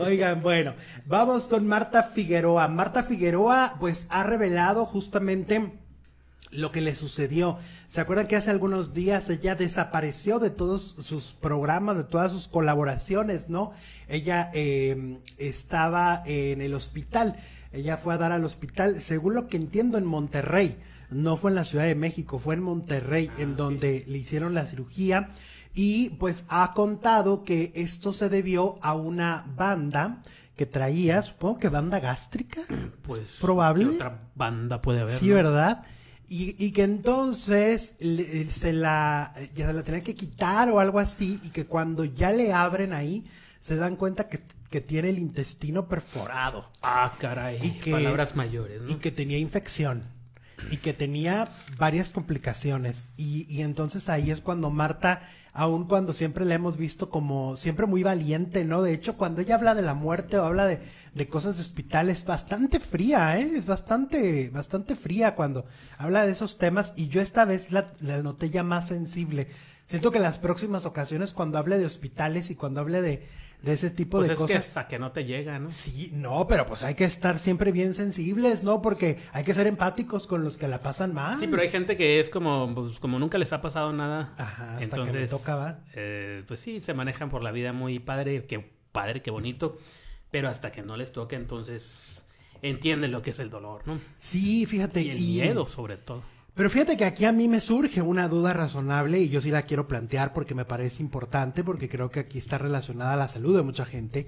Oigan, bueno, vamos con Marta Figueroa. Marta Figueroa pues ha revelado justamente lo que le sucedió. ¿Se acuerdan que hace algunos días ella desapareció de todos sus programas, de todas sus colaboraciones, ¿no? Ella em, estaba en el hospital, ella fue a dar al hospital, según lo que entiendo, en Monterrey, no fue en la Ciudad de México, fue en Monterrey, en ah, donde le hicieron la cirugía y pues ha contado que esto se debió a una banda que traía, supongo que banda gástrica, pues probable. otra banda puede haber. Sí, ¿verdad? Y, que entonces se la, ya se la tenían que quitar o algo así, y que cuando ya le abren ahí, se dan cuenta que, tiene el intestino perforado. Ah, caray. Palabras mayores, ¿no? Y que tenía infección y que tenía varias complicaciones. Y, y, entonces ahí es cuando Marta, aun cuando siempre la hemos visto como siempre muy valiente, ¿no? De hecho, cuando ella habla de la muerte o habla de, cosas de hospital, es bastante fría, ¿eh? Es bastante, bastante fría cuando habla de esos temas. Y yo esta vez la, la noté ya más sensible. Siento que en las próximas ocasiones, cuando hable de hospitales y cuando hable de de ese tipo pues de es cosas. Que hasta que no te llega, ¿no? Sí, no, pero pues hay que estar siempre bien sensibles, ¿no? Porque hay que ser empáticos con los que la pasan mal. Sí, pero hay gente que es como, pues, como nunca les ha pasado nada. Ajá, entonces, que toca, Eh, pues sí, se manejan por la vida muy padre, qué padre, qué bonito. Pero hasta que no les toque, entonces entienden lo que es el dolor, ¿no? Sí, fíjate. Y el miedo, sobre todo. Pero fíjate que aquí a mí me surge una duda razonable y yo sí la quiero plantear porque me parece importante, porque creo que aquí está relacionada la salud de mucha gente.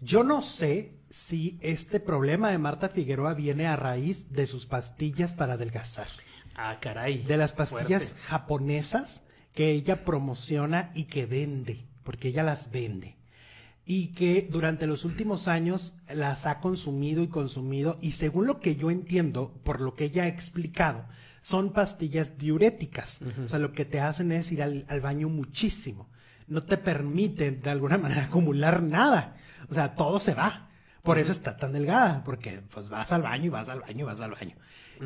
Yo no sé si este problema de Marta Figueroa viene a raíz de sus pastillas para adelgazar. Ah, caray. De las pastillas japonesas que ella promociona y que vende, porque ella las vende. Y que durante los últimos años las ha consumido y consumido, y según lo que yo entiendo, por lo que ella ha explicado, son pastillas diuréticas. O sea, lo que te hacen es ir al, baño muchísimo. No te permite de alguna manera acumular nada. O sea, todo se va. Por eso está tan delgada, porque pues vas al baño y vas al baño y vas al baño.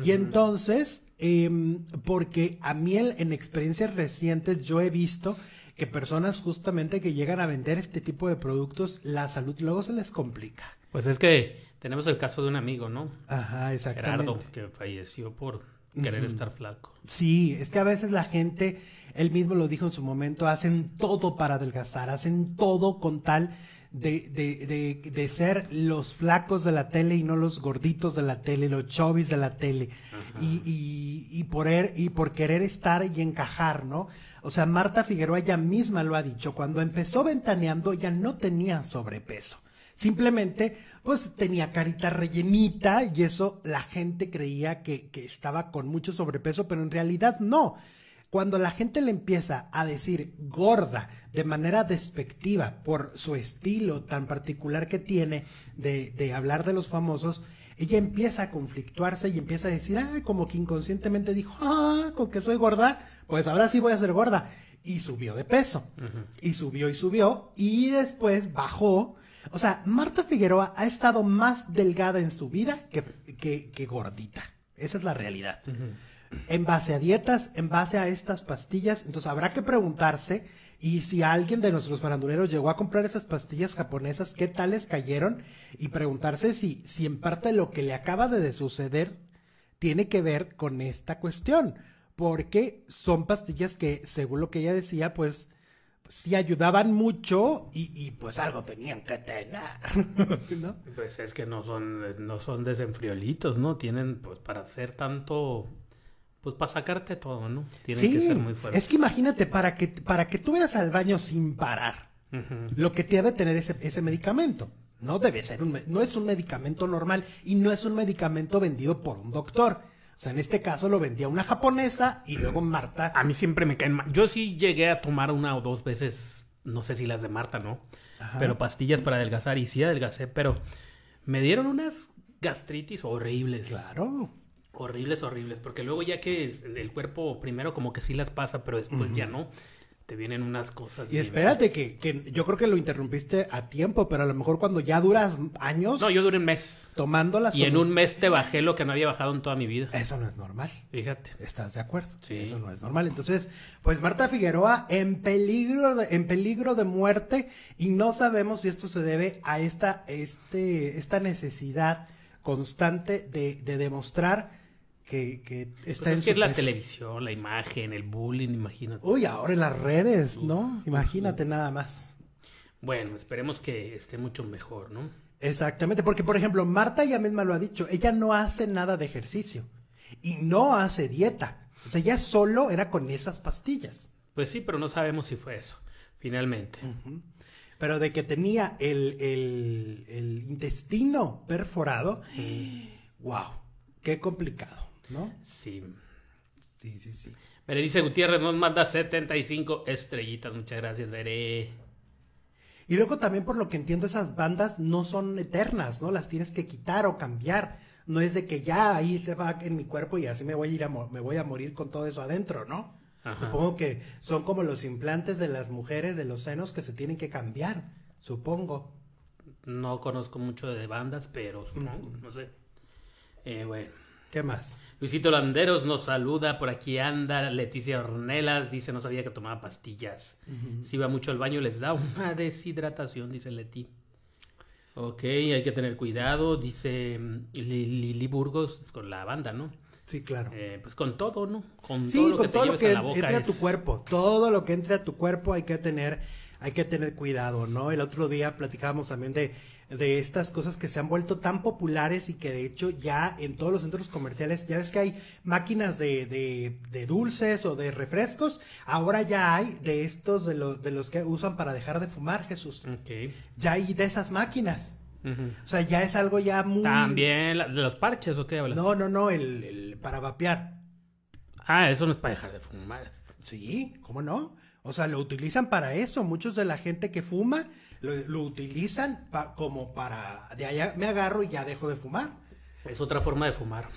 Y entonces, em, porque a mí en experiencias recientes yo he visto que personas justamente que llegan a vender este tipo de productos, la salud luego se les complica. Pues es que tenemos el caso de un amigo, ¿no? Ajá, exactamente. Gerardo, que falleció por querer estar flaco. Sí, es que a veces la gente, él mismo lo dijo en su momento, hacen todo para adelgazar, hacen todo con tal de, de, de, de ser los flacos de la tele y no los gorditos de la tele, los chovis de la tele, y, y, y, por er, y por querer estar y encajar, ¿no? O sea, Marta Figueroa ella misma lo ha dicho, cuando empezó ventaneando ya no tenía sobrepeso. Simplemente, pues tenía carita rellenita y eso la gente creía que, estaba con mucho sobrepeso, pero en realidad no. Cuando la gente le empieza a decir gorda de manera despectiva por su estilo tan particular que tiene de, hablar de los famosos, ella empieza a conflictuarse y empieza a decir, ah, como que inconscientemente dijo, ah, con que soy gorda, pues ahora sí voy a ser gorda. Y subió de peso. Y subió y subió. Y después bajó o sea, Marta Figueroa ha estado más delgada en su vida que, gordita. Esa es la realidad. En base a dietas, en base a estas pastillas, entonces habrá que preguntarse y si alguien de nuestros faranduleros llegó a comprar esas pastillas japonesas, ¿qué tales cayeron? Y preguntarse si, si en parte lo que le acaba de suceder tiene que ver con esta cuestión. Porque son pastillas que, según lo que ella decía, pues si ayudaban mucho y, pues algo tenían que tener, ¿no? Pues es que no son, no son desenfriolitos, ¿no? Tienen, pues para hacer tanto, pues para sacarte todo, ¿no? Tienen que ser muy fuertes. Es que imagínate, para que, para que tú vayas al baño sin parar, lo que te de tener ese, ese medicamento. No debe ser un, no es un medicamento normal y no es un medicamento vendido por un doctor sea, en este caso lo vendía una japonesa y luego Marta. A mí siempre me caen mal. Yo sí llegué a tomar una o dos veces, no sé si las de Marta, ¿no? Pero pastillas para adelgazar y sí adelgacé, pero me dieron unas gastritis horribles. Claro. Horribles, horribles, porque luego ya que el cuerpo primero como que sí las pasa, pero después ya no te vienen unas cosas. Y espérate, que, yo creo que lo interrumpiste a tiempo, pero a lo mejor cuando ya duras años. No, yo duré un mes. Tomándolas. Y en un mes te bajé lo que no había bajado en toda mi vida. Eso no es normal. Fíjate. ¿Estás de acuerdo? Sí. Eso no es normal. Entonces, pues Marta Figueroa en peligro de, en peligro de muerte y no sabemos si esto se debe a esta, este, esta necesidad constante de, de demostrar que, pues está en es que la televisión, la imagen, el bullying, imagínate. Uy, ahora en las redes, ¿no? Imagínate nada más. Bueno, esperemos que esté mucho mejor, ¿no? Exactamente, porque por ejemplo, Marta ya misma lo ha dicho, ella no hace nada de ejercicio y no hace dieta. O sea, ella solo era con esas pastillas. Pues sí, pero no sabemos si fue eso, finalmente. Pero de que tenía el, intestino perforado, wow, mm. qué complicado. ¿no? Sí. Sí, sí, sí. dice Gutiérrez nos manda 75 estrellitas. Muchas gracias, Veré. Y luego también, por lo que entiendo, esas bandas no son eternas, ¿no? Las tienes que quitar o cambiar. No es de que ya ahí se va en mi cuerpo y así me voy a ir a, me voy a morir con todo eso adentro, ¿no? Supongo que son como los implantes de las mujeres de los senos que se tienen que cambiar, supongo. No conozco mucho de bandas, pero supongo, no sé. Eh, bueno. ¿Qué más? Luisito Landeros nos saluda, por aquí anda. Leticia Hornelas dice, no sabía que tomaba pastillas. Si va mucho al baño les da una deshidratación, dice Leti. Ok, hay que tener cuidado, dice mm, Lili Burgos con la banda, ¿no? Sí, claro. Eh, pues con todo, ¿no? Con todo lo que todo a entre a tu cuerpo. Todo lo que entre a tu cuerpo hay que tener hay que tener cuidado, ¿no? El otro día platicábamos también de, de estas cosas que se han vuelto tan populares y que de hecho ya en todos los centros comerciales, ya es que hay máquinas de, de, dulces o de refrescos, ahora ya hay de estos, de, los de los que usan para dejar de fumar, Jesús. Okay. Ya hay de esas máquinas. O sea, ya es algo ya muy... También de los parches o qué hablas? No, no, no, el para vapear. Ah, eso no es para dejar de fumar. Sí, ¿cómo no? O sea, lo utilizan para eso. Muchos de la gente que fuma lo, utilizan como para de allá me agarro y ya dejo de fumar. Es otra forma de fumar.